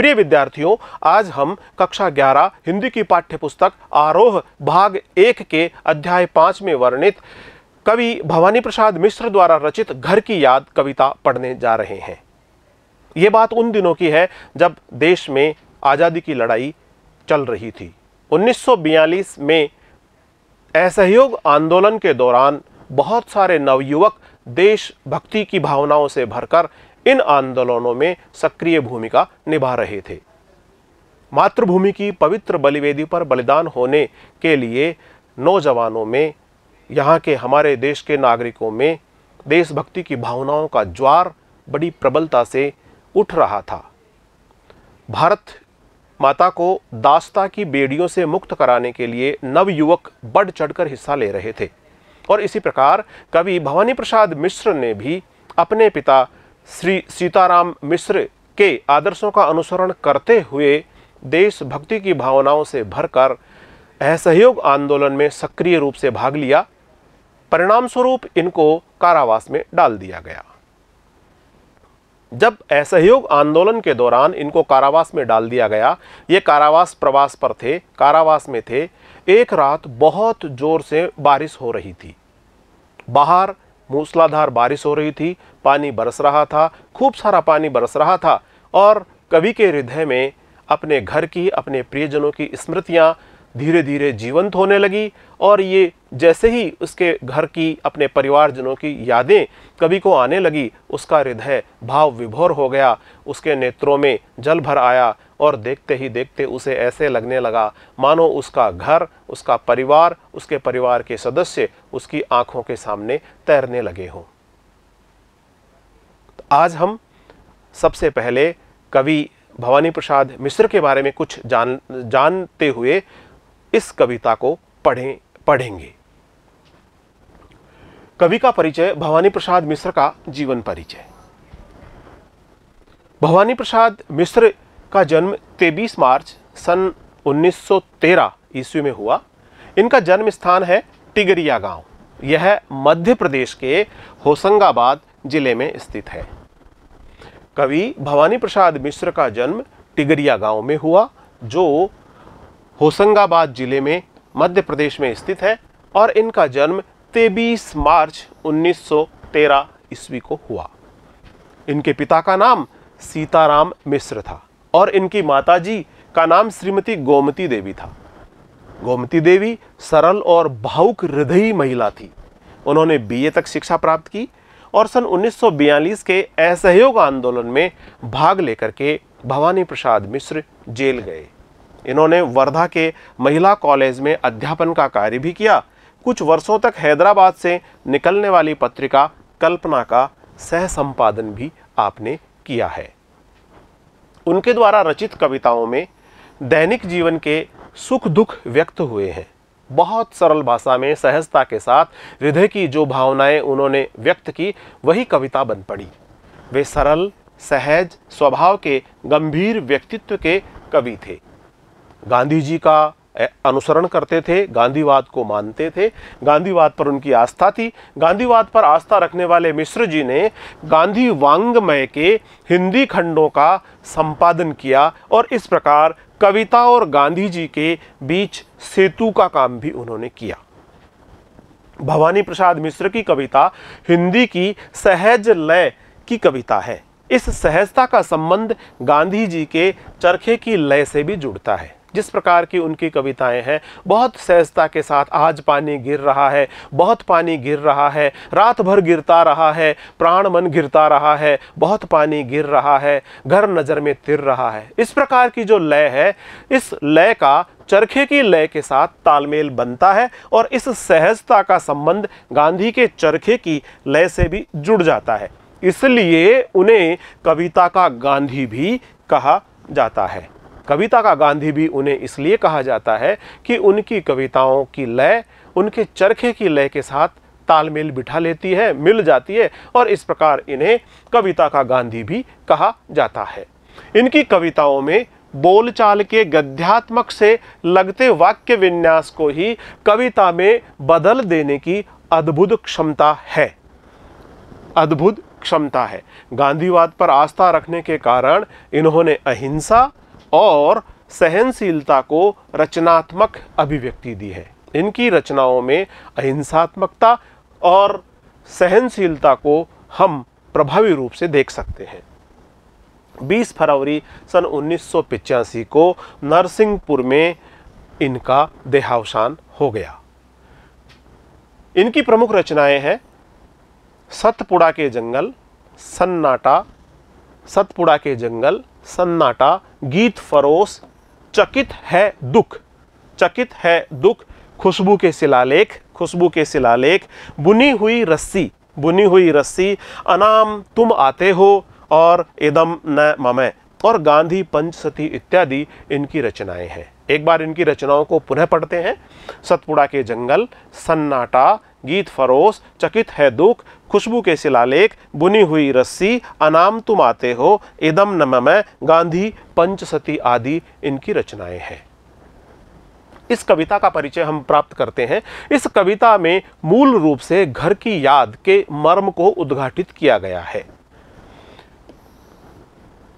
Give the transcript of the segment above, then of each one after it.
प्रिय विद्यार्थियों आज हम कक्षा 11 हिंदी की पाठ्यपुस्तक आरोह भाग एक के अध्याय पांच में वर्णित कवि भवानी प्रसाद मिश्र द्वारा रचित घर की याद कविता पढ़ने जा रहे हैं ये बात उन दिनों की है जब देश में आज़ादी की लड़ाई चल रही थी 1942 में असहयोग आंदोलन के दौरान बहुत सारे नवयुवक देशभक्ति की भावनाओं से भरकर इन आंदोलनों में सक्रिय भूमिका निभा रहे थे मातृभूमि की पवित्र बलिवेदी पर बलिदान होने के लिए नौजवानों में यहाँ के हमारे देश के नागरिकों में देशभक्ति की भावनाओं का ज्वार बड़ी प्रबलता से उठ रहा था भारत माता को दास्ता की बेड़ियों से मुक्त कराने के लिए नवयुवक बढ़ चढ़कर हिस्सा ले रहे थे और इसी प्रकार कवि भवानी प्रसाद मिश्र ने भी अपने पिता श्री सीताराम मिश्र के आदर्शों का अनुसरण करते हुए देशभक्ति की भावनाओं से भरकर असहयोग आंदोलन में सक्रिय रूप से भाग लिया परिणाम स्वरूप इनको कारावास में डाल दिया गया जब असहयोग आंदोलन के दौरान इनको कारावास में डाल दिया गया ये कारावास प्रवास पर थे कारावास में थे एक रात बहुत जोर से बारिश हो रही थी बाहर मूसलाधार बारिश हो रही थी पानी बरस रहा था खूब सारा पानी बरस रहा था और कवि के हृदय में अपने घर की अपने प्रियजनों की स्मृतियाँ धीरे धीरे जीवंत होने लगी और ये जैसे ही उसके घर की अपने परिवारजनों की यादें कवि को आने लगी उसका हृदय भाव विभोर हो गया उसके नेत्रों में जल भर आया और देखते ही देखते उसे ऐसे लगने लगा मानो उसका घर उसका परिवार उसके परिवार के सदस्य उसकी आंखों के सामने तैरने लगे हों आज हम सबसे पहले कवि भवानी प्रसाद मिश्र के बारे में कुछ जान जानते हुए इस कविता को पढ़ें पढ़ेंगे कवि का परिचय भवानी प्रसाद मिश्र का जीवन परिचय भवानी प्रसाद मिश्र का जन्म 23 मार्च सन 1913 ईस्वी में हुआ इनका जन्म स्थान है टिगरिया गांव यह मध्य प्रदेश के होशंगाबाद जिले में स्थित है कवि भवानी प्रसाद मिश्र का जन्म टिगरिया गांव में हुआ जो होशंगाबाद जिले में मध्य प्रदेश में स्थित है और इनका जन्म 23 मार्च 1913 ईस्वी को हुआ इनके पिता का नाम सीताराम मिश्र था और इनकी माताजी का नाम श्रीमती गोमती देवी था गोमती देवी सरल और भावुक हृदयी महिला थी उन्होंने बीए तक शिक्षा प्राप्त की और सन 1942 के असहयोग आंदोलन में भाग लेकर के भवानी प्रसाद मिश्र जेल गए इन्होंने वर्धा के महिला कॉलेज में अध्यापन का कार्य भी किया कुछ वर्षों तक हैदराबाद से निकलने वाली पत्रिका कल्पना का सह संपादन भी आपने किया है उनके द्वारा रचित कविताओं में दैनिक जीवन के सुख दुख व्यक्त हुए हैं बहुत सरल भाषा में सहजता के साथ हृदय की जो भावनाएं उन्होंने व्यक्त की वही कविता बन पड़ी वे सरल सहज स्वभाव के गंभीर व्यक्तित्व के कवि थे गांधी जी का अनुसरण करते थे गांधीवाद को मानते थे गांधीवाद पर उनकी आस्था थी गांधीवाद पर आस्था रखने वाले मिश्र जी ने गांधी वांग्मय के हिंदी खंडों का संपादन किया और इस प्रकार कविता और गांधी जी के बीच सेतु का काम भी उन्होंने किया भवानी प्रसाद मिश्र की कविता हिंदी की सहज लय की कविता है इस सहजता का संबंध गांधी जी के चरखे की लय से भी जुड़ता है जिस प्रकार की उनकी कविताएं हैं बहुत सहजता के साथ आज पानी गिर रहा है बहुत पानी गिर रहा है रात भर गिरता रहा है प्राण मन गिरता रहा है बहुत पानी गिर रहा है घर नज़र में तिर रहा है इस प्रकार की जो लय है इस लय का चरखे की लय के साथ तालमेल बनता है और इस सहजता का संबंध गांधी के चरखे की लय से भी जुड़ जाता है इसलिए उन्हें कविता का गांधी भी कहा जाता है कविता का गांधी भी उन्हें इसलिए कहा जाता है कि उनकी कविताओं की लय उनके चरखे की लय के साथ तालमेल बिठा लेती है मिल जाती है और इस प्रकार इन्हें कविता का गांधी भी कहा जाता है इनकी कविताओं में बोलचाल के गध्यात्मक से लगते वाक्य विन्यास को ही कविता में बदल देने की अद्भुत क्षमता है अद्भुत क्षमता है गांधीवाद पर आस्था रखने के कारण इन्होंने अहिंसा और सहनशीलता को रचनात्मक अभिव्यक्ति दी है इनकी रचनाओं में अहिंसात्मकता और सहनशीलता को हम प्रभावी रूप से देख सकते हैं 20 फरवरी सन उन्नीस को नरसिंहपुर में इनका देहावसान हो गया इनकी प्रमुख रचनाएं हैं सतपुड़ा के जंगल सन्नाटा सतपुड़ा के जंगल सन्नाटा गीत फरोश चकित है दुख चकित है दुख खुशबू के शिलालेख खुशबू के शिलालेख बुनी हुई रस्सी बुनी हुई रस्सी अनाम तुम आते हो और एदम न ममे और गांधी पंचसती इत्यादि इनकी रचनाएं हैं एक बार इनकी रचनाओं को पुनः पढ़ते हैं सतपुड़ा के जंगल सन्नाटा गीत फरोश चकित है दुख खुशबू के शिलालेख बुनी हुई रस्सी अनाम तुम आते हो इदम नमय गांधी पंचसती आदि इनकी रचनाएं हैं इस कविता का परिचय हम प्राप्त करते हैं इस कविता में मूल रूप से घर की याद के मर्म को उद्घाटित किया गया है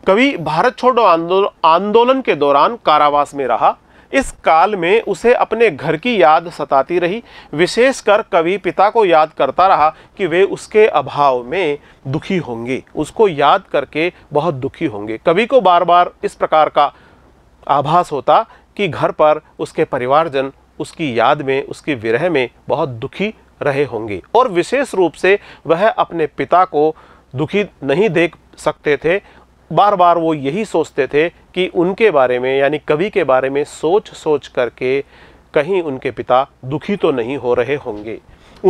कवि भारत छोड़ो आंदोलन के दौरान कारावास में रहा इस काल में उसे अपने घर की याद सताती रही विशेषकर कवि पिता को याद करता रहा कि वे उसके अभाव में दुखी होंगे उसको याद करके बहुत दुखी होंगे कवि को बार बार इस प्रकार का आभास होता कि घर पर उसके परिवारजन उसकी याद में उसकी विरह में बहुत दुखी रहे होंगे और विशेष रूप से वह अपने पिता को दुखी नहीं देख सकते थे बार बार वो यही सोचते थे कि उनके बारे में यानी कवि के बारे में सोच सोच करके कहीं उनके पिता दुखी तो नहीं हो रहे होंगे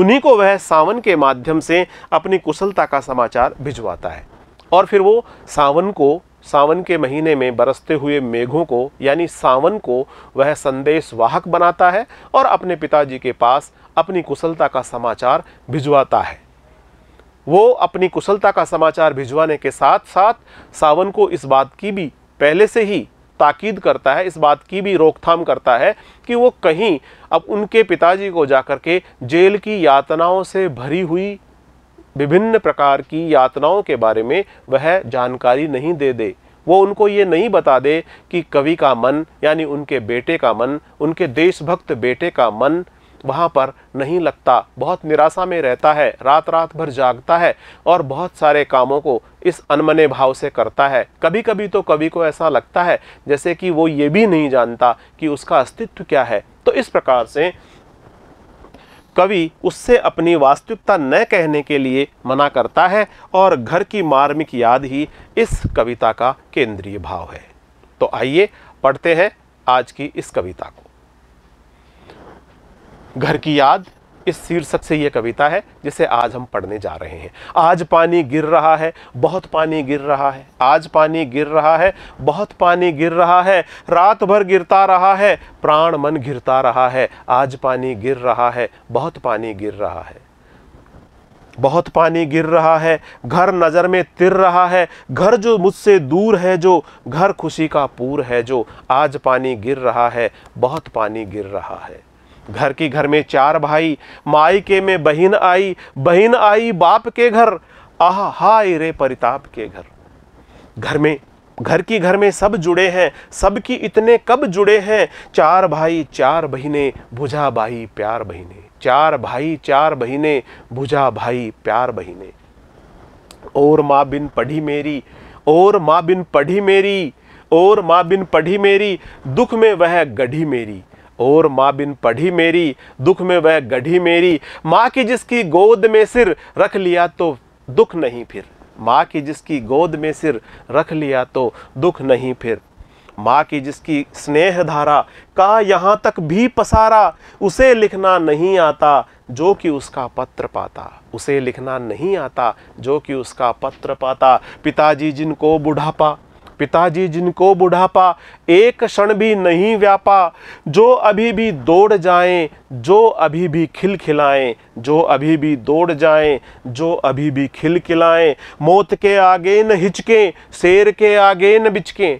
उन्हीं को वह सावन के माध्यम से अपनी कुशलता का समाचार भिजवाता है और फिर वो सावन को सावन के महीने में बरसते हुए मेघों को यानी सावन को वह संदेश वाहक बनाता है और अपने पिताजी के पास अपनी कुशलता का समाचार भिजवाता है वो अपनी कुशलता का समाचार भिजवाने के साथ साथ सावन को इस बात की भी पहले से ही ताकीद करता है इस बात की भी रोकथाम करता है कि वो कहीं अब उनके पिताजी को जाकर के जेल की यातनाओं से भरी हुई विभिन्न प्रकार की यातनाओं के बारे में वह जानकारी नहीं दे दे वो उनको ये नहीं बता दे कि कवि का मन यानी उनके बेटे का मन उनके देशभक्त बेटे का मन वहाँ पर नहीं लगता बहुत निराशा में रहता है रात रात भर जागता है और बहुत सारे कामों को इस अनमने भाव से करता है कभी कभी तो कवि को ऐसा लगता है जैसे कि वो ये भी नहीं जानता कि उसका अस्तित्व क्या है तो इस प्रकार से कवि उससे अपनी वास्तविकता न कहने के लिए मना करता है और घर की मार्मिक याद ही इस कविता का केंद्रीय भाव है तो आइए पढ़ते हैं आज की इस कविता को घर की याद इस शीर्षक से ये कविता है जिसे आज हम पढ़ने जा रहे हैं आज पानी गिर रहा है बहुत पानी गिर रहा है आज पानी गिर रहा है बहुत पानी गिर रहा है रात भर गिरता रहा है प्राण मन गिरता रहा है आज पानी गिर रहा है बहुत पानी गिर रहा है बहुत पानी गिर रहा है घर नज़र में तिर रहा है घर जो मुझसे दूर है जो घर खुशी का पूर है जो आज पानी गिर रहा है बहुत पानी गिर रहा है घर की घर में चार भाई माई के में बहन आई बहन आई बाप के घर आह हाय रे परिताप के घर घर में घर की घर में सब जुड़े हैं सब की इतने कब जुड़े हैं चार भाई चार बहने भुजा भाई प्यार बहने चार भाई चार बहने भुजा भाई प्यार बहने और माँ बिन पढ़ी मेरी और माँ बिन पढ़ी मेरी और माँ बिन पढ़ी मेरी दुख में वह गढ़ी मेरी और माँ बिन पढ़ी मेरी दुख में वह गढ़ी मेरी माँ की जिसकी गोद में सिर रख लिया तो दुख नहीं फिर माँ की जिसकी गोद में सिर रख लिया तो दुख नहीं फिर माँ की जिसकी स्नेह धारा का यहाँ तक भी पसारा उसे लिखना नहीं आता जो कि उसका पत्र पाता उसे लिखना नहीं आता जो कि उसका पत्र पाता पिताजी जिनको बुढ़ापा पिताजी जिनको बुढ़ापा एक क्षण भी नहीं व्यापा जो अभी भी दौड़ जाएं जो अभी भी खिल खिलाएं जो अभी भी दौड़ जाएं जो अभी भी खिल खिलाएं मौत के आगे न हिचकें शेर के आगे न बिचकें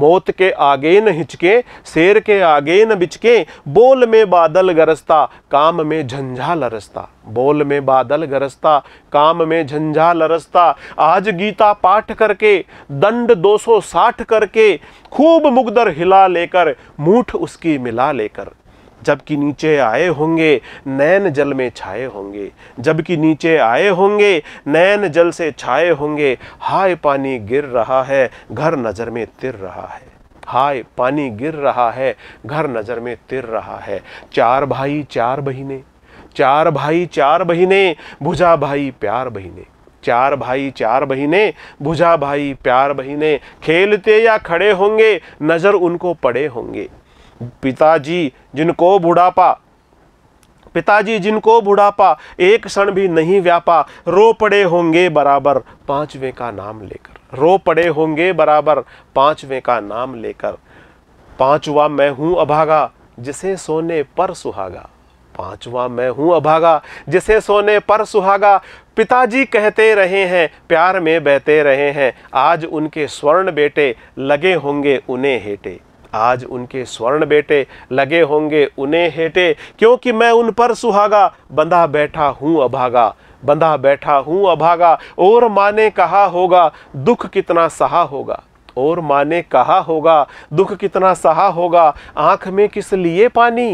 मौत के आगे न हिचके शेर के आगे न बिचके बोल में बादल गरजता काम में झंझा लरसता बोल में बादल गरजता काम में झंझा लरसता आज गीता पाठ करके दंड 260 करके खूब मुगदर हिला लेकर मूठ उसकी मिला लेकर जबकि नीचे आए होंगे नैन जल में छाए होंगे जबकि नीचे आए होंगे नैन जल से छाए होंगे हाय पानी गिर रहा है घर नज़र में तिर रहा है हाय पानी गिर रहा है घर नज़र में तिर रहा है चार भाई चार बहिने चार भाई चार बहने भुजा भाई प्यार बहिने चार भाई चार बहने भुजा भाई प्यार बहने खेलते या खड़े होंगे नज़र उनको पड़े होंगे पिताजी जिनको बुढ़ापा पिताजी जिनको बुढ़ापा एक क्षण भी नहीं व्यापा रो पड़े होंगे बराबर पांचवें का नाम लेकर रो पड़े होंगे बराबर पांचवें का नाम लेकर पांचवा मैं हूँ अभागा जिसे सोने पर सुहागा पांचवा मैं हूँ अभागा जिसे सोने पर सुहागा पिताजी कहते रहे हैं प्यार में बहते रहे हैं आज उनके स्वर्ण बेटे लगे होंगे उन्हें हेटे आज उनके स्वर्ण बेटे लगे होंगे उन्हें हेटे क्योंकि मैं उन पर सुहागा बंधा बैठा हूँ अभागा बंधा बैठा हूँ अभागा और माँ ने कहा होगा दुख कितना सहा होगा और माँ ने कहा होगा दुख कितना सहा होगा आँख में किस लिए पानी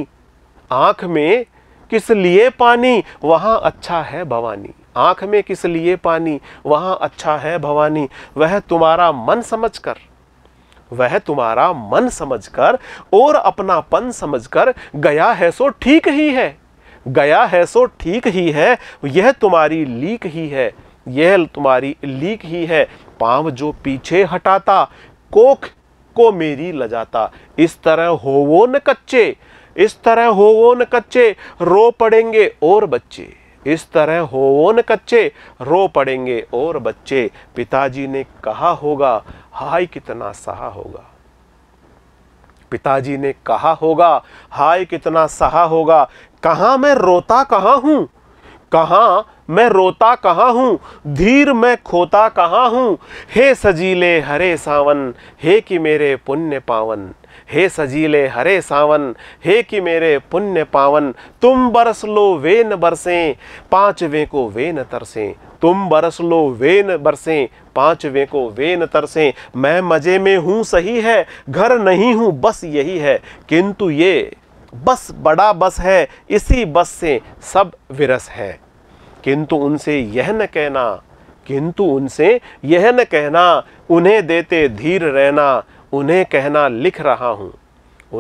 आँख में किस लिए पानी वहाँ अच्छा है भवानी आँख में किस लिए पानी वहाँ अच्छा है भवानी वह तुम्हारा मन समझकर वह तुम्हारा मन समझकर और अपनापन समझकर गया है सो ठीक ही है गया है सो ठीक ही है यह तुम्हारी लीक ही है यह तुम्हारी लीक ही है पांव जो पीछे हटाता कोख को मेरी लजाता इस तरह हो वो न कच्चे इस तरह हो वो न कच्चे रो पड़ेंगे और बच्चे इस तरह हो वो न कच्चे रो पड़ेंगे और बच्चे पिताजी ने कहा होगा हाय कितना सहा होगा पिताजी ने कहा होगा हाय कितना सहा होगा कहा मैं रोता कहा हूं कहा मैं रोता कहा हूं धीर मैं खोता कहा हूं हे सजीले हरे सावन हे कि मेरे पुण्य पावन हे सजीले हरे सावन हे कि मेरे पुण्य पावन तुम बरस लो वे न बरसें पांचवें को वे न तरसें तुम बरस लो वे न बरसें पांचवें को वे न तरसें मैं मज़े में हूँ सही है घर नहीं हूँ बस यही है किंतु ये बस बड़ा बस है इसी बस से सब विरस है किंतु उनसे यह न कहना किंतु उनसे यह न कहना उन्हें देते धीर रहना उन्हें कहना लिख रहा हूँ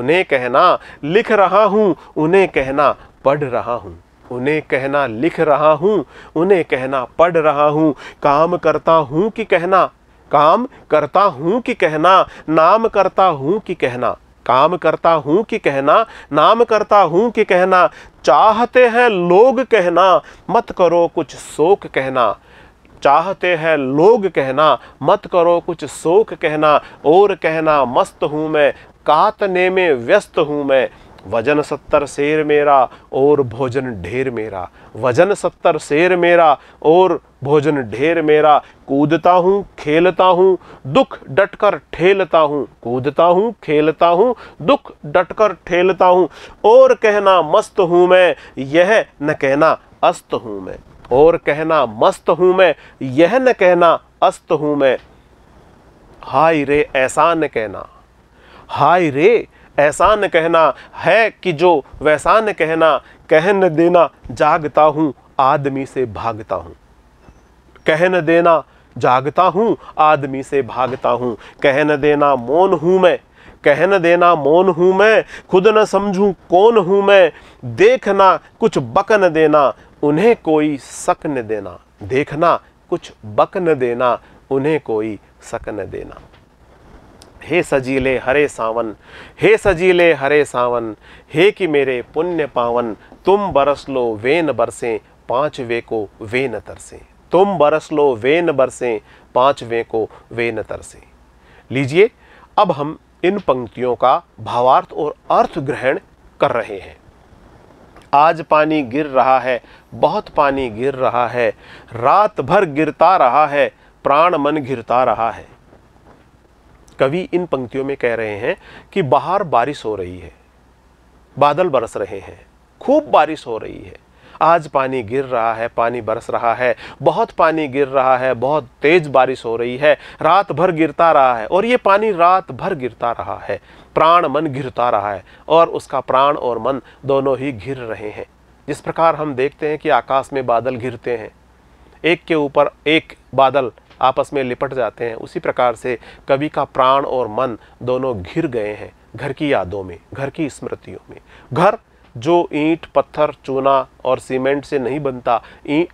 उन्हें कहना लिख रहा हूँ उन्हें कहना पढ़ रहा हूँ उन्हें कहना लिख रहा हूँ उन्हें कहना पढ़ रहा हूँ काम करता हूँ कि कहना काम करता हूँ कि कहना नाम करता हूँ कि कहना काम करता हूँ कि कहना नाम करता हूँ कि कहना चाहते हैं लोग कहना मत करो कुछ शोक कहना चाहते हैं लोग कहना मत करो कुछ शोक कहना और कहना मस्त हूँ मैं कातने में व्यस्त हूँ मैं वजन सत्तर शेर मेरा और भोजन ढेर मेरा वजन सत्तर शेर मेरा और भोजन ढेर मेरा कूदता हूँ खेलता हूँ दुख डटकर ठेलता हूँ कूदता हूँ खेलता हूँ दुख डटकर ठेलता हूँ और कहना मस्त हूँ मैं यह न कहना अस्त हूँ मैं और कहना मस्त हूँ मैं यह न कहना अस्त हूँ मैं हाय रे ऐसा न कहना हाय रे एहसान कहना है कि जो वहसान कहना कहन देना जागता हूँ आदमी से भागता हूँ कहन देना जागता हूँ आदमी से भागता हूँ कहन देना मौन हूँ मैं कहन देना मौन हूँ मैं खुद न समझूँ कौन हूँ मैं देखना कुछ बकन देना उन्हें कोई सकन देना देखना कुछ बकन देना उन्हें कोई सकन देना हे सजीले हरे सावन हे सजीले हरे सावन हे कि मेरे पुण्य पावन तुम बरस लो वेन बरसे पाँच वे को वे न तरसें तुम बरस लो वेन न बरसे वे को वे न तरसें लीजिए अब हम इन पंक्तियों का भावार्थ और अर्थ ग्रहण कर रहे हैं आज पानी गिर रहा है बहुत पानी गिर रहा है रात भर गिरता रहा है प्राण मन घिरता रहा है कवि इन पंक्तियों में कह रहे हैं कि बाहर बारिश हो रही है बादल बरस रहे हैं खूब बारिश हो रही है आज पानी गिर रहा है पानी बरस रहा है बहुत पानी गिर रहा है बहुत तेज बारिश हो रही है रात भर गिरता रहा है और ये पानी रात भर गिरता रहा है प्राण मन घिरता रहा है और उसका प्राण और मन दोनों ही घिर रहे हैं जिस प्रकार हम देखते हैं कि आकाश में बादल घिरते हैं एक के ऊपर एक बादल आपस में लिपट जाते हैं उसी प्रकार से कवि का प्राण और मन दोनों घिर गए हैं घर की यादों में घर की स्मृतियों में घर जो ईंट पत्थर चूना और सीमेंट से नहीं बनता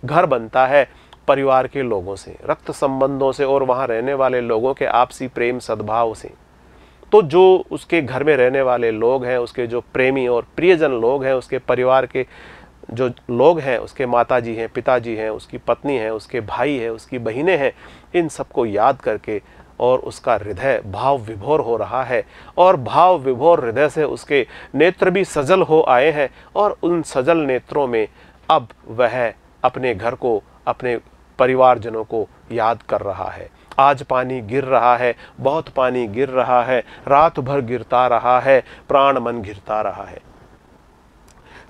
घर बनता है परिवार के लोगों से रक्त संबंधों से और वहाँ रहने वाले लोगों के आपसी प्रेम सद्भाव से तो जो उसके घर में रहने वाले लोग हैं उसके जो प्रेमी और प्रियजन लोग हैं उसके परिवार के जो लोग हैं उसके माता जी हैं पिताजी हैं उसकी पत्नी है उसके भाई है उसकी बहनें हैं इन सबको याद करके और उसका हृदय भाव विभोर हो रहा है और भाव विभोर हृदय से उसके नेत्र भी सजल हो आए हैं और उन सजल नेत्रों में अब वह अपने घर को अपने परिवारजनों को याद कर रहा है आज पानी गिर रहा है बहुत पानी गिर रहा है रात भर गिरता रहा है प्राण मन गिरता रहा है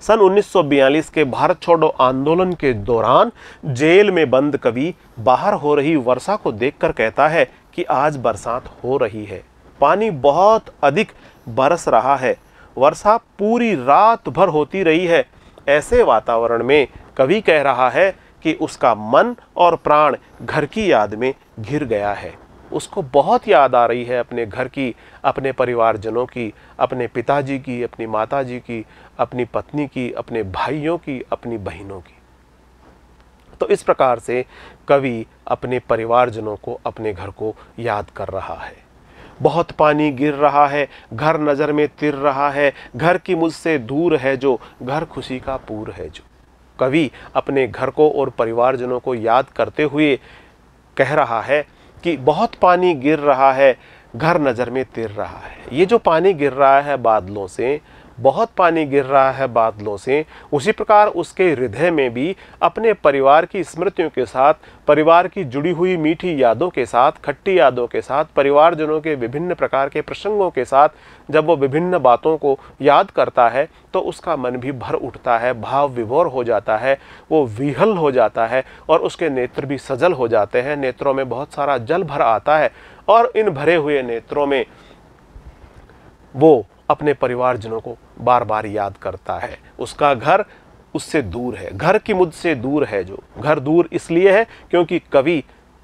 सन 1942 के भारत छोड़ो आंदोलन के दौरान जेल में बंद कवि बाहर हो रही वर्षा को देखकर कहता है कि आज बरसात हो रही है पानी बहुत अधिक बरस रहा है वर्षा पूरी रात भर होती रही है ऐसे वातावरण में कवि कह रहा है कि उसका मन और प्राण घर की याद में घिर गया है उसको बहुत याद आ रही है अपने घर की अपने परिवारजनों की अपने पिताजी की अपनी माताजी की अपनी पत्नी की अपने भाइयों की अपनी बहनों की तो इस प्रकार से कवि अपने परिवारजनों को अपने घर को याद कर रहा है बहुत पानी गिर रहा है घर नज़र में तिर रहा है घर की मुझसे दूर है जो घर खुशी का पूर है जो कवि अपने घर को और परिवारजनों को याद करते हुए कह रहा है कि बहुत पानी गिर रहा है घर नज़र में तिर रहा है ये जो पानी गिर रहा है बादलों से बहुत पानी गिर रहा है बादलों से उसी प्रकार उसके हृदय में भी अपने परिवार की स्मृतियों के साथ परिवार की जुड़ी हुई मीठी यादों के साथ खट्टी यादों के साथ परिवारजनों के विभिन्न प्रकार के प्रसंगों के साथ जब वो विभिन्न बातों को याद करता है तो उसका मन भी भर उठता है भाव विभोर हो जाता है वो विहल हो जाता है और उसके नेत्र भी सजल हो जाते हैं नेत्रों में बहुत सारा जल भर आता है और इन भरे हुए नेत्रों में वो अपने परिवारजनों को बार बार याद करता है उसका घर उससे दूर है घर की मुझसे दूर है जो घर दूर इसलिए है क्योंकि कवि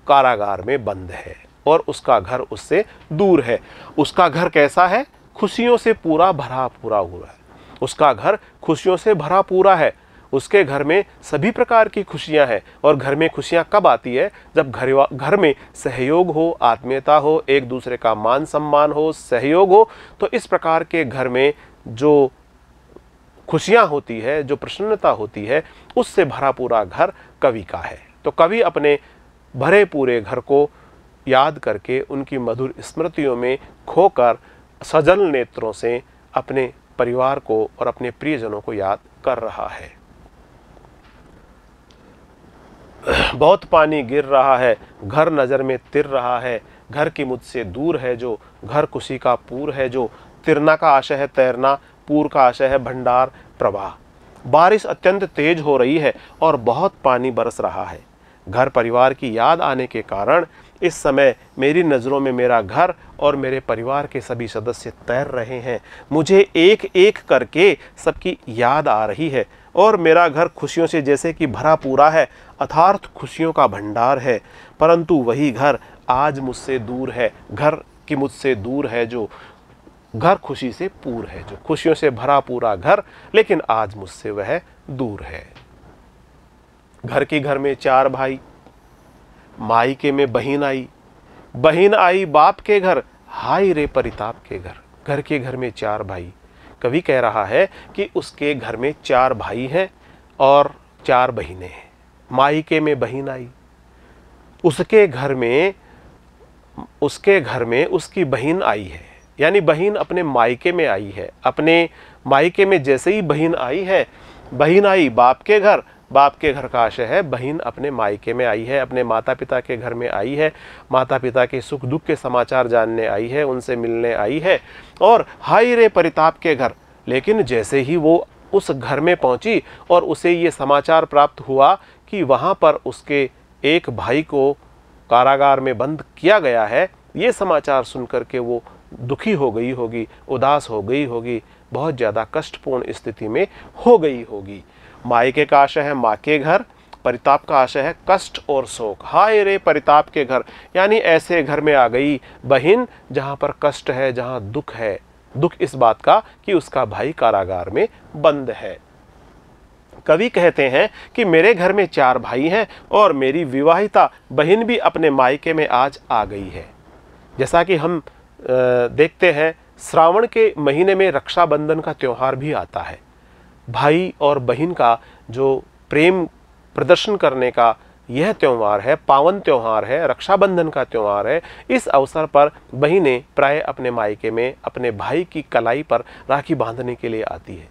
कारागार में बंद है और उसका घर उससे दूर है उसका घर कैसा है खुशियों से पूरा भरा पूरा हुआ है उसका घर खुशियों से भरा पूरा है उसके घर में सभी प्रकार की खुशियां हैं और घर में खुशियां कब आती है जब घर घर में सहयोग हो आत्मीयता हो एक दूसरे का मान सम्मान हो सहयोग हो तो इस प्रकार के घर में जो खुशियाँ होती है जो प्रसन्नता होती है उससे भरा पूरा घर कवि का है तो कवि अपने भरे पूरे घर को याद करके उनकी मधुर स्मृतियों में खोकर सजल नेत्रों से अपने परिवार को और अपने प्रियजनों को याद कर रहा है बहुत पानी गिर रहा है घर नज़र में तिर रहा है घर की मुझसे दूर है जो घर खुशी का पूर है जो तिरना का आशय है तैरना पूर का आशय है भंडार प्रवाह बारिश अत्यंत तेज हो रही है और बहुत पानी बरस रहा है घर परिवार की याद आने के कारण इस समय मेरी नज़रों में मेरा घर और मेरे परिवार के सभी सदस्य तैर रहे हैं मुझे एक एक करके सबकी याद आ रही है और मेरा घर खुशियों से जैसे कि भरा पूरा है अथार्थ खुशियों का भंडार है परंतु वही घर आज मुझसे दूर है घर की मुझसे दूर है जो घर खुशी से पूर है जो खुशियों से भरा पूरा घर लेकिन आज मुझसे वह दूर है घर के घर में चार भाई माई के में बहन आई बहन आई बाप के घर हाय रे परिताप के घर घर के घर में चार भाई कवि कह रहा है कि उसके घर में चार भाई हैं और चार बहिने हैं मायके में बहन आई उसके घर में उसके घर में उसकी बहन आई है यानी बहन अपने मायके में आई है अपने मायके में जैसे ही बहन आई है बहन आई बाप के घर बाप के घर का आशय है बहन अपने मायके में आई है अपने माता पिता के घर में आई है माता पिता के सुख दुख के समाचार जानने आई है उनसे मिलने आई है और हाय रे परिताप के घर लेकिन जैसे ही वो उस घर में पहुंची और उसे ये समाचार प्राप्त हुआ कि वहाँ पर उसके एक भाई को कारागार में बंद किया गया है ये समाचार सुन कर के वो दुखी हो गई होगी उदास हो गई होगी बहुत ज़्यादा कष्टपूर्ण स्थिति में हो गई होगी मायके का आशय है माँ के घर परिताप का आशय है कष्ट और शोक हाय रे परिताप के घर यानी ऐसे घर में आ गई बहन जहाँ पर कष्ट है जहाँ दुख है दुख इस बात का कि उसका भाई कारागार में बंद है कवि कहते हैं कि मेरे घर में चार भाई हैं और मेरी विवाहिता बहन भी अपने मायके में आज आ गई है जैसा कि हम देखते हैं श्रावण के महीने में रक्षाबंधन का त्यौहार भी आता है भाई और बहन का जो प्रेम प्रदर्शन करने का यह त्यौहार है पावन त्यौहार है रक्षाबंधन का त्यौहार है इस अवसर पर बहनें प्राय अपने मायके में अपने भाई की कलाई पर राखी बांधने के लिए आती है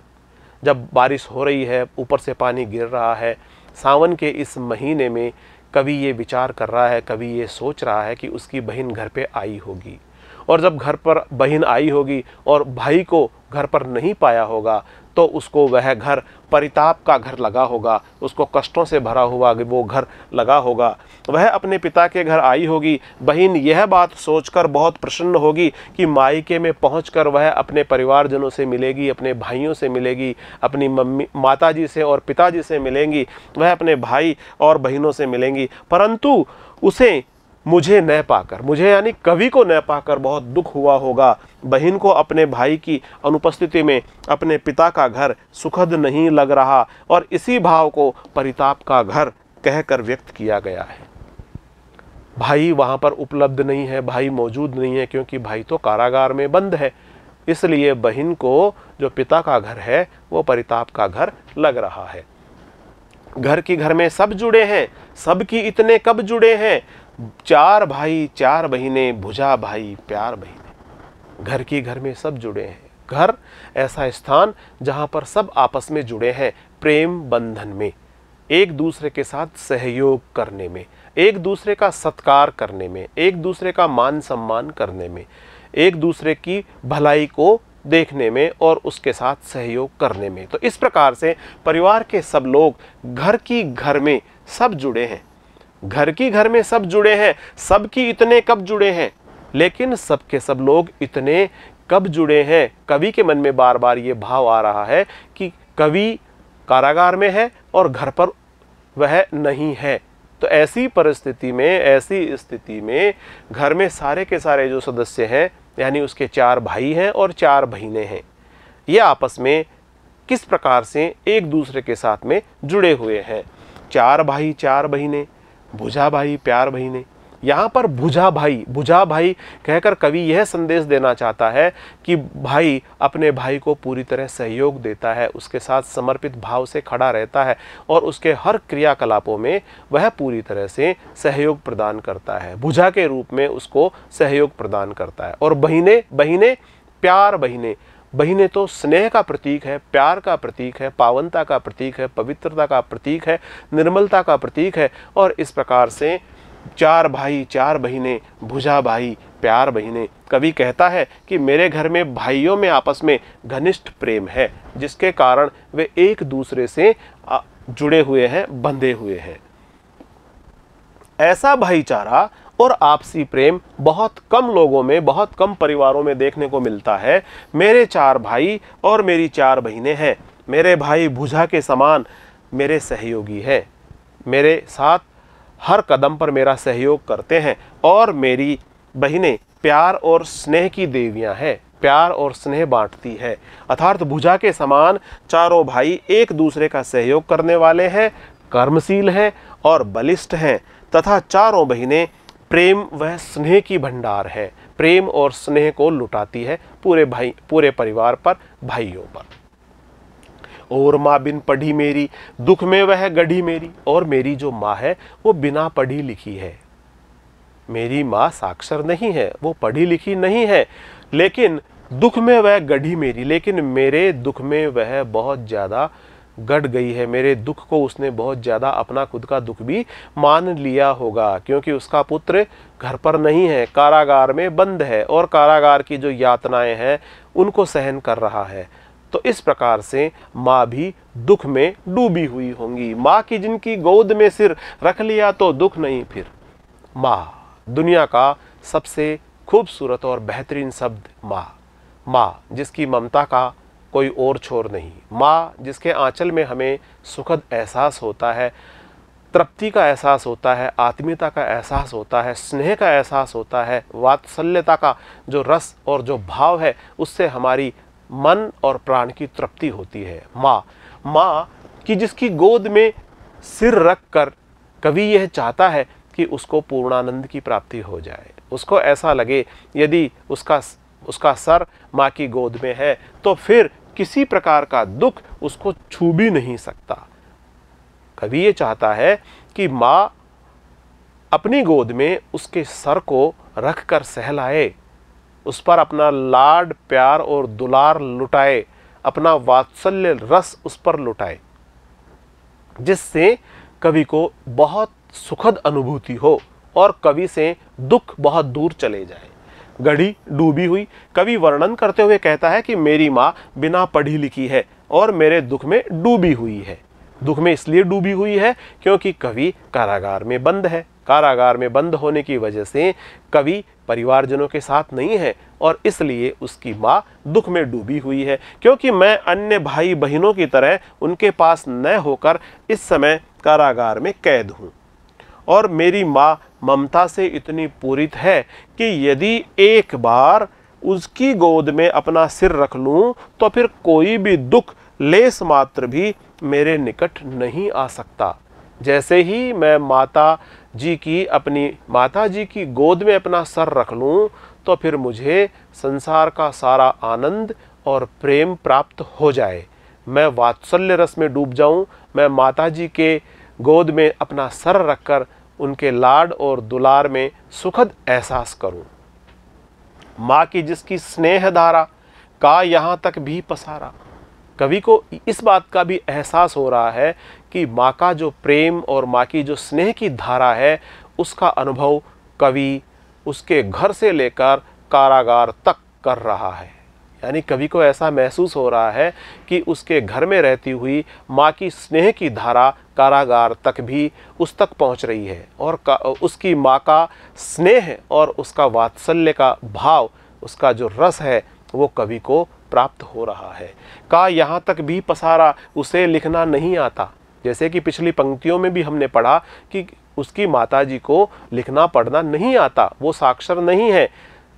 जब बारिश हो रही है ऊपर से पानी गिर रहा है सावन के इस महीने में कभी ये विचार कर रहा है कभी ये सोच रहा है कि उसकी बहन घर पे आई होगी और जब घर पर बहन आई होगी और भाई को घर पर नहीं पाया होगा तो उसको वह घर परिताप का घर लगा होगा उसको कष्टों से भरा हुआ वो घर लगा होगा वह अपने पिता के घर आई होगी बहन यह बात सोचकर बहुत प्रसन्न होगी कि मायके में पहुंचकर वह अपने परिवारजनों से मिलेगी अपने भाइयों से मिलेगी अपनी मम्मी माताजी से और पिताजी से मिलेंगी वह अपने भाई और बहनों से मिलेंगी परंतु उसे मुझे न पाकर मुझे यानी कवि को न पाकर बहुत दुख हुआ होगा बहन को अपने भाई की अनुपस्थिति में अपने पिता का घर सुखद नहीं लग रहा और इसी भाव को परिताप का घर कहकर व्यक्त किया गया है भाई वहाँ पर उपलब्ध नहीं है भाई मौजूद नहीं है क्योंकि भाई तो कारागार में बंद है इसलिए बहन को जो पिता का घर है वो परिताप का घर लग रहा है घर की घर में सब जुड़े हैं सब की इतने कब जुड़े हैं चार भाई चार बहने भुजा भाई प्यार बहने घर की घर में सब जुड़े हैं घर ऐसा स्थान जहां पर सब आपस में जुड़े हैं प्रेम बंधन में एक दूसरे के साथ सहयोग करने में एक दूसरे का सत्कार करने में एक दूसरे का मान सम्मान करने में एक दूसरे की भलाई को देखने में और उसके साथ सहयोग करने में तो इस प्रकार से परिवार के सब लोग घर की घर में सब जुड़े हैं घर की घर में सब जुड़े हैं सबकी इतने कब जुड़े हैं लेकिन सबके सब लोग इतने कब जुड़े हैं कवि के मन में बार बार ये भाव आ रहा है कि कवि कारागार में है और घर पर वह नहीं है तो ऐसी परिस्थिति में ऐसी स्थिति में घर में सारे के सारे जो सदस्य हैं यानी उसके चार भाई हैं और चार बहने हैं ये आपस में किस प्रकार से एक दूसरे के साथ में जुड़े हुए हैं चार भाई चार बहनें भुजा भाई प्यार भाई ने यहाँ पर भुजा भाई भुजा भाई कहकर कवि यह संदेश देना चाहता है कि भाई अपने भाई को पूरी तरह सहयोग देता है उसके साथ समर्पित भाव से खड़ा रहता है और उसके हर क्रियाकलापों में वह पूरी तरह से सहयोग प्रदान करता है भुजा के रूप में उसको सहयोग प्रदान करता है और बहिने बहिने प्यार बहिने बहिने तो स्नेह का प्रतीक है प्यार का प्रतीक है पावनता का प्रतीक है पवित्रता का प्रतीक है निर्मलता का प्रतीक है और इस प्रकार से चार भाई चार बहिने भुजा भाई प्यार बहिने कवि कहता है कि मेरे घर में भाइयों में आपस में घनिष्ठ प्रेम है जिसके कारण वे एक दूसरे से जुड़े हुए हैं बंधे हुए हैं ऐसा भाईचारा और आपसी प्रेम बहुत कम लोगों में बहुत कम परिवारों में देखने को मिलता है मेरे चार भाई और मेरी चार बहनें हैं मेरे भाई भुजा के समान मेरे सहयोगी हैं मेरे साथ हर कदम पर मेरा सहयोग करते हैं और मेरी बहनें प्यार और स्नेह की देवियां हैं प्यार और स्नेह बांटती है अर्थात भुजा के समान चारों भाई एक दूसरे का सहयोग करने वाले हैं कर्मशील हैं और बलिष्ठ हैं तथा चारों बहनें प्रेम वह स्नेह की भंडार है प्रेम और स्नेह को लुटाती है पूरे भाई पूरे परिवार पर भाइयों पर और माँ बिन पढ़ी मेरी दुख में वह गढ़ी मेरी और मेरी जो माँ है वो बिना पढ़ी लिखी है मेरी माँ साक्षर नहीं है वो पढ़ी लिखी नहीं है लेकिन दुख में वह गढ़ी मेरी लेकिन मेरे दुख में वह बहुत ज़्यादा गढ़ गई है मेरे दुख को उसने बहुत ज़्यादा अपना खुद का दुख भी मान लिया होगा क्योंकि उसका पुत्र घर पर नहीं है कारागार में बंद है और कारागार की जो यातनाएं हैं उनको सहन कर रहा है तो इस प्रकार से माँ भी दुख में डूबी हुई होंगी माँ की जिनकी गोद में सिर रख लिया तो दुख नहीं फिर माँ दुनिया का सबसे खूबसूरत और बेहतरीन शब्द माँ माँ जिसकी ममता का कोई और छोर नहीं माँ जिसके आंचल में हमें सुखद एहसास होता है तृप्ति का एहसास होता है आत्मीयता का एहसास होता है स्नेह का एहसास होता है वात्सल्यता का जो रस और जो भाव है उससे हमारी मन और प्राण की तृप्ति होती है माँ माँ कि जिसकी गोद में सिर रख कर कवि यह चाहता है कि उसको पूर्णानंद की प्राप्ति हो जाए उसको ऐसा लगे यदि उसका उसका सर माँ की गोद में है तो फिर किसी प्रकार का दुख उसको छू भी नहीं सकता कभी ये चाहता है कि माँ अपनी गोद में उसके सर को रख कर सहलाए उस पर अपना लाड प्यार और दुलार लुटाए अपना वात्सल्य रस उस पर लुटाए जिससे कवि को बहुत सुखद अनुभूति हो और कवि से दुख बहुत दूर चले जाए गढ़ी डूबी हुई कवि वर्णन करते हुए कहता है कि मेरी माँ बिना पढ़ी लिखी है और मेरे दुख में डूबी हुई है दुख में इसलिए डूबी हुई है क्योंकि कवि कारागार में बंद है कारागार में बंद होने की वजह से कवि परिवारजनों के साथ नहीं है और इसलिए उसकी माँ दुख में डूबी हुई है क्योंकि मैं अन्य भाई बहनों की तरह उनके पास न होकर इस समय कारागार में कैद हूँ और मेरी माँ ममता से इतनी पूरित है कि यदि एक बार उसकी गोद में अपना सिर रख लूँ तो फिर कोई भी दुख लेस मात्र भी मेरे निकट नहीं आ सकता जैसे ही मैं माता जी की अपनी माता जी की गोद में अपना सर रख लूँ तो फिर मुझे संसार का सारा आनंद और प्रेम प्राप्त हो जाए मैं वात्सल्य रस में डूब जाऊँ मैं माता जी के गोद में अपना सर रखकर उनके लाड और दुलार में सुखद एहसास करूं माँ की जिसकी स्नेह धारा का यहाँ तक भी पसारा कवि को इस बात का भी एहसास हो रहा है कि माँ का जो प्रेम और माँ की जो स्नेह की धारा है उसका अनुभव कवि उसके घर से लेकर कारागार तक कर रहा है यानी कवि को ऐसा महसूस हो रहा है कि उसके घर में रहती हुई माँ की स्नेह की धारा कारागार तक भी उस तक पहुँच रही है और उसकी माँ का स्नेह और उसका वात्सल्य का भाव उसका जो रस है वो कवि को प्राप्त हो रहा है का यहाँ तक भी पसारा उसे लिखना नहीं आता जैसे कि पिछली पंक्तियों में भी हमने पढ़ा कि उसकी माताजी को लिखना पढ़ना नहीं आता वो साक्षर नहीं है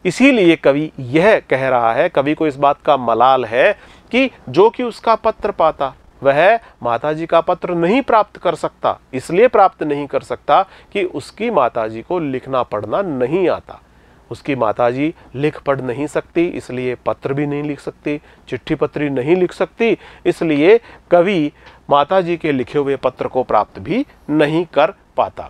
इसीलिए कवि यह कह रहा है कवि को इस बात का मलाल है कि जो कि उसका पत्र पाता वह माताजी का पत्र नहीं प्राप्त कर सकता इसलिए प्राप्त नहीं कर सकता कि उसकी माताजी को लिखना पढ़ना नहीं आता उसकी माताजी लिख पढ़ नहीं सकती इसलिए पत्र भी नहीं लिख सकती चिट्ठी पत्री नहीं लिख सकती इसलिए कवि माताजी के लिखे हुए पत्र को प्राप्त भी नहीं कर पाता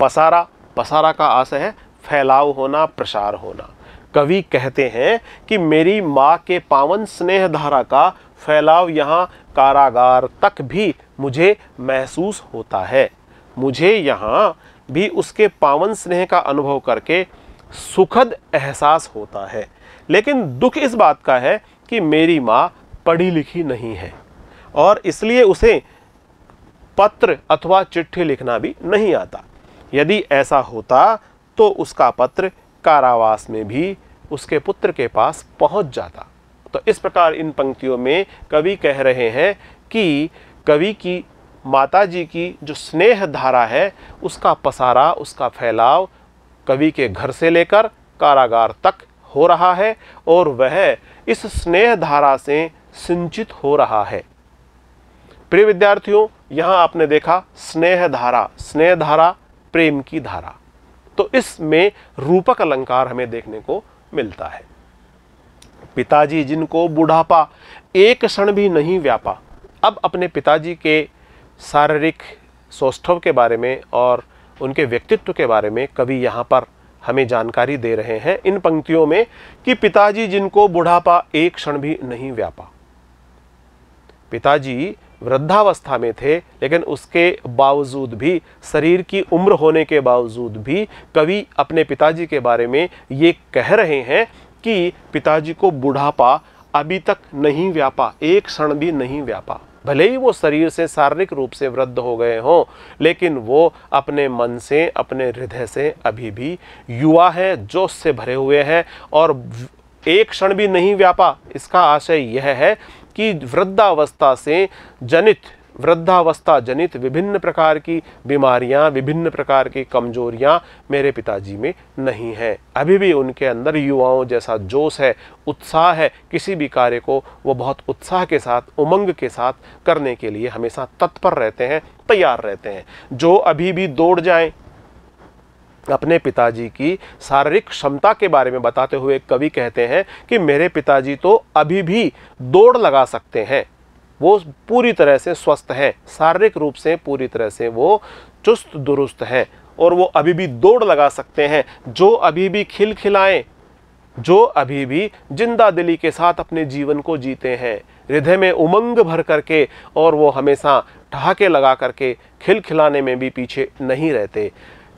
पसारा पसारा का आशय है फैलाव होना प्रसार होना कवि कहते हैं कि मेरी माँ के पावन स्नेह धारा का फैलाव यहाँ कारागार तक भी मुझे महसूस होता है मुझे यहाँ भी उसके पावन स्नेह का अनुभव करके सुखद एहसास होता है लेकिन दुख इस बात का है कि मेरी माँ पढ़ी लिखी नहीं है और इसलिए उसे पत्र अथवा चिट्ठी लिखना भी नहीं आता यदि ऐसा होता तो उसका पत्र कारावास में भी उसके पुत्र के पास पहुंच जाता तो इस प्रकार इन पंक्तियों में कवि कह रहे हैं कि कवि की माता जी की जो स्नेह धारा है उसका पसारा उसका फैलाव कवि के घर से लेकर कारागार तक हो रहा है और वह इस स्नेह धारा से सिंचित हो रहा है प्रिय विद्यार्थियों यहाँ आपने देखा स्नेह धारा स्नेह धारा प्रेम की धारा तो इसमें रूपक अलंकार हमें देखने को मिलता है पिताजी जिनको बुढ़ापा एक क्षण भी नहीं व्यापा अब अपने पिताजी के शारीरिक सौष्ठव के बारे में और उनके व्यक्तित्व के बारे में कवि यहाँ पर हमें जानकारी दे रहे हैं इन पंक्तियों में कि पिताजी जिनको बुढ़ापा एक क्षण भी नहीं व्यापा पिताजी वृद्धावस्था में थे लेकिन उसके बावजूद भी शरीर की उम्र होने के बावजूद भी कवि अपने पिताजी के बारे में ये कह रहे हैं कि पिताजी को बुढ़ापा अभी तक नहीं व्यापा एक क्षण भी नहीं व्यापा भले ही वो शरीर से शारीरिक रूप से वृद्ध हो गए हों लेकिन वो अपने मन से अपने हृदय से अभी भी युवा है जोश से भरे हुए हैं और एक क्षण भी नहीं व्यापा इसका आशय यह है कि वृद्धावस्था से जनित वृद्धावस्था जनित विभिन्न प्रकार की बीमारियां विभिन्न प्रकार की कमजोरियां मेरे पिताजी में नहीं हैं अभी भी उनके अंदर युवाओं जैसा जोश है उत्साह है किसी भी कार्य को वो बहुत उत्साह के साथ उमंग के साथ करने के लिए हमेशा तत्पर रहते हैं तैयार रहते हैं जो अभी भी दौड़ जाएं अपने पिताजी की शारीरिक क्षमता के बारे में बताते हुए कवि कहते हैं कि मेरे पिताजी तो अभी भी दौड़ लगा सकते हैं वो पूरी तरह से स्वस्थ हैं शारीरिक रूप से पूरी तरह से वो चुस्त दुरुस्त हैं और वो अभी भी दौड़ लगा सकते हैं जो अभी भी खिलखिलाएं जो अभी भी जिंदा दिली के साथ अपने जीवन को जीते हैं हृदय में उमंग भर करके और वो हमेशा ठहाके लगा करके खिलखिलाने में भी पीछे नहीं रहते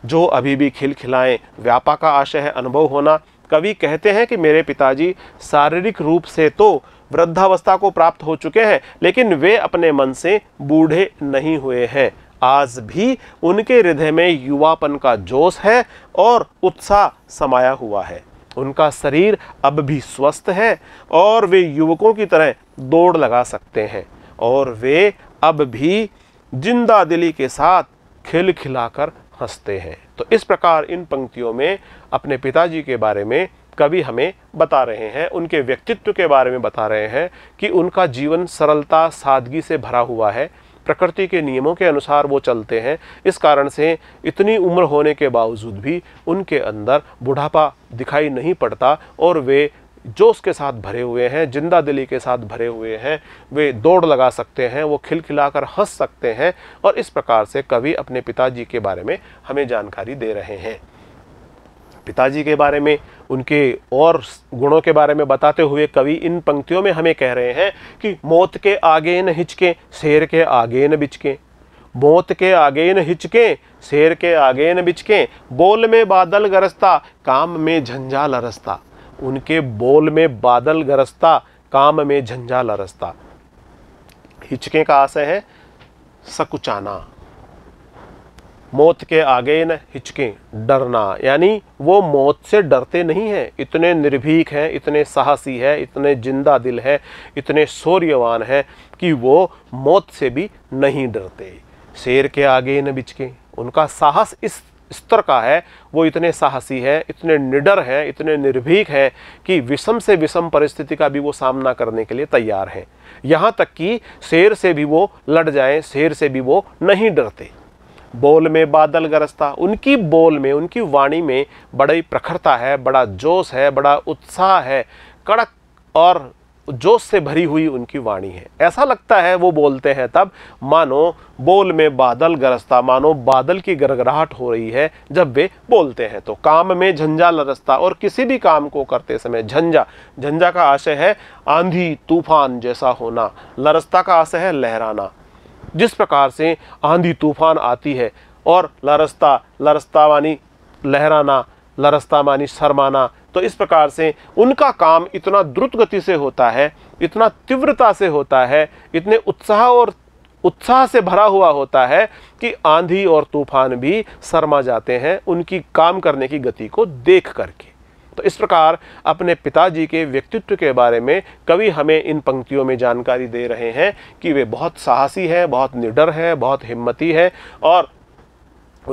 जो अभी भी खिलखिलाएं व्यापा का आशय है अनुभव होना कवि कहते हैं कि मेरे पिताजी शारीरिक रूप से तो वृद्धावस्था को प्राप्त हो चुके हैं लेकिन वे अपने मन से बूढ़े नहीं हुए हैं आज भी उनके हृदय में युवापन का जोश है और उत्साह समाया हुआ है उनका शरीर अब भी स्वस्थ है और वे युवकों की तरह दौड़ लगा सकते हैं और वे अब भी जिंदा दिली के साथ खिल खिलाकर हंसते हैं तो इस प्रकार इन पंक्तियों में अपने पिताजी के बारे में कवि हमें बता रहे हैं उनके व्यक्तित्व के बारे में बता रहे हैं कि उनका जीवन सरलता सादगी से भरा हुआ है प्रकृति के नियमों के अनुसार वो चलते हैं इस कारण से इतनी उम्र होने के बावजूद भी उनके अंदर बुढ़ापा दिखाई नहीं पड़ता और वे जोश के साथ भरे हुए हैं जिंदा दिली के साथ भरे हुए हैं वे दौड़ लगा सकते हैं वो खिलखिलाकर हंस सकते हैं और इस प्रकार से कवि अपने पिताजी के बारे में हमें जानकारी दे रहे हैं पिताजी के बारे में उनके और गुणों के बारे में बताते हुए कवि इन पंक्तियों में हमें कह रहे हैं कि मौत के आगे न हिचके शेर के आगे न बिचके मौत के आगे न हिचके शेर के आगे न बिचके बोल में बादल गरजता काम में झंझा लरसता उनके बोल में बादल गरजता काम में झंझा लरसता हिचके का आशय है सकुचाना मौत के आगे न हिचके डरना यानी वो मौत से डरते नहीं हैं इतने निर्भीक हैं इतने साहसी है इतने जिंदा दिल है इतने शौर्यवान हैं कि वो मौत से भी नहीं डरते शेर के आगे न बिचके उनका साहस इस स्तर का है वो इतने साहसी हैं इतने निडर हैं इतने निर्भीक हैं कि विषम से विषम परिस्थिति का भी वो सामना करने के लिए तैयार हैं यहाँ तक कि शेर से भी वो लड़ जाएं शेर से भी वो नहीं डरते बोल में बादल गरजता उनकी बोल में उनकी वाणी में बड़ी प्रखरता है बड़ा जोश है बड़ा उत्साह है कड़क और जोश से भरी हुई उनकी वाणी है ऐसा लगता है वो बोलते हैं तब मानो बोल में बादल गरजता मानो बादल की गरगराहट हो रही है जब वे बोलते हैं तो काम में झंझा लरसता और किसी भी काम को करते समय झंझा झंझा का आशय है आंधी तूफान जैसा होना लरसता का आशय है लहराना जिस प्रकार से आंधी तूफान आती है और लरसता लरसता वानी लहराना लरस्ता मानी शर्माना तो इस प्रकार से उनका काम इतना द्रुत गति से होता है इतना तीव्रता से होता है इतने उत्साह और उत्साह से भरा हुआ होता है कि आंधी और तूफान भी शर्मा जाते हैं उनकी काम करने की गति को देख करके तो इस प्रकार अपने पिताजी के व्यक्तित्व के बारे में कवि हमें इन पंक्तियों में जानकारी दे रहे हैं कि वे बहुत साहसी हैं बहुत निडर हैं बहुत हिम्मती हैं और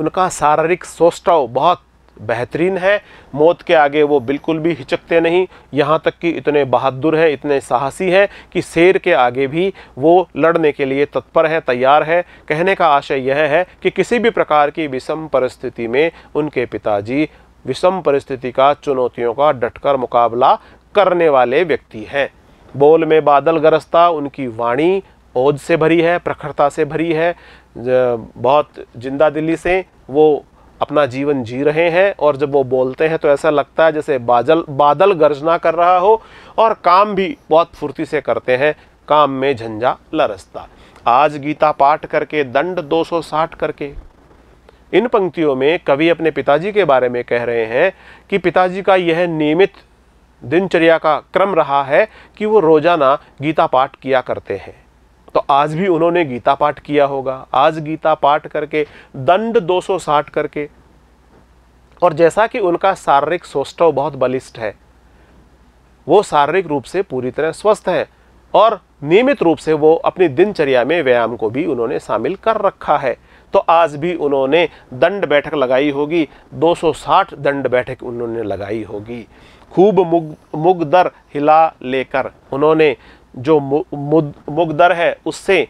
उनका शारीरिक सौष्टव बहुत बेहतरीन है मौत के आगे वो बिल्कुल भी हिचकते नहीं यहाँ तक कि इतने बहादुर हैं इतने साहसी हैं कि शेर के आगे भी वो लड़ने के लिए तत्पर हैं तैयार हैं कहने का आशय यह है कि किसी भी प्रकार की विषम परिस्थिति में उनके पिताजी विषम परिस्थिति का चुनौतियों का डटकर मुकाबला करने वाले व्यक्ति हैं बोल में बादल गरजता उनकी वाणी ओज से भरी है प्रखरता से भरी है बहुत जिंदा दिल्ली से वो अपना जीवन जी रहे हैं और जब वो बोलते हैं तो ऐसा लगता है जैसे बादल बादल गर्जना कर रहा हो और काम भी बहुत फुर्ती से करते हैं काम में झंझा लरसता आज गीता पाठ करके दंड 260 करके इन पंक्तियों में कवि अपने पिताजी के बारे में कह रहे हैं कि पिताजी का यह नियमित दिनचर्या का क्रम रहा है कि वो रोज़ाना गीता पाठ किया करते हैं तो आज भी उन्होंने गीता पाठ किया होगा आज गीता पाठ करके दंड 260 करके और जैसा कि उनका शारीरिक सौष्ठव बहुत बलिष्ठ है वो शारीरिक रूप से पूरी तरह स्वस्थ है और नियमित रूप से वो अपनी दिनचर्या में व्यायाम को भी उन्होंने शामिल कर रखा है तो आज भी उन्होंने दंड बैठक लगाई होगी 260 दंड बैठक उन्होंने लगाई होगी खूब मुग मुगदर हिला लेकर उन्होंने जो मुगदर है उससे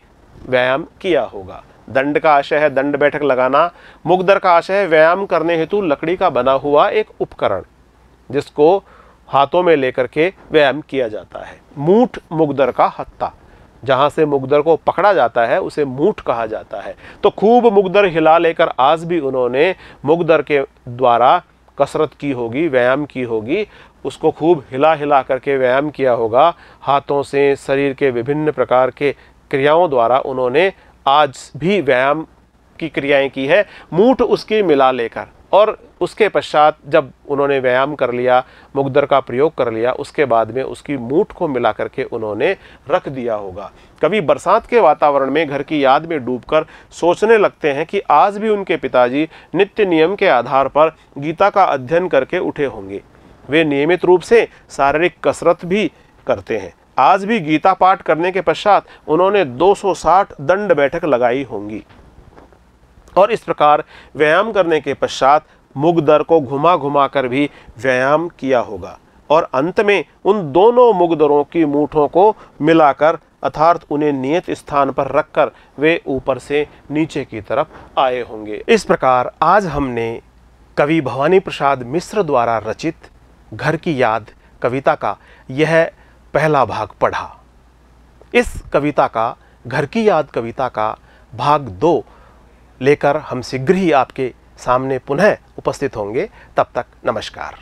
व्यायाम किया होगा दंड का आशय है दंड बैठक लगाना मुगदर का आशय है व्यायाम करने हेतु लकड़ी का बना हुआ एक उपकरण जिसको हाथों में लेकर के व्यायाम किया जाता है मूठ मुगदर का हत्ता जहाँ से मुगदर को पकड़ा जाता है उसे मूठ कहा जाता है तो खूब मुगदर हिला लेकर आज भी उन्होंने मुगदर के द्वारा कसरत की होगी व्यायाम की होगी उसको खूब हिला हिला करके व्यायाम किया होगा हाथों से शरीर के विभिन्न प्रकार के क्रियाओं द्वारा उन्होंने आज भी व्यायाम की क्रियाएं की है मूठ उसकी मिला लेकर और उसके पश्चात जब उन्होंने व्यायाम कर लिया मुग्धर का प्रयोग कर लिया उसके बाद में उसकी मूठ को मिला करके उन्होंने रख दिया होगा कभी बरसात के वातावरण में घर की याद में डूबकर सोचने लगते हैं कि आज भी उनके पिताजी नित्य नियम के आधार पर गीता का अध्ययन करके उठे होंगे वे नियमित रूप से शारीरिक कसरत भी करते हैं आज भी गीता पाठ करने के पश्चात उन्होंने 260 दंड बैठक लगाई होंगी और इस प्रकार व्यायाम करने के पश्चात मुगदर को घुमा घुमा कर भी व्यायाम किया होगा और अंत में उन दोनों मुगदरों की मूठों को मिलाकर अर्थात उन्हें नियत स्थान पर रखकर वे ऊपर से नीचे की तरफ आए होंगे इस प्रकार आज हमने कवि भवानी प्रसाद मिश्र द्वारा रचित घर की याद कविता का यह पहला भाग पढ़ा इस कविता का घर की याद कविता का भाग दो लेकर हम शीघ्र ही आपके सामने पुनः उपस्थित होंगे तब तक नमस्कार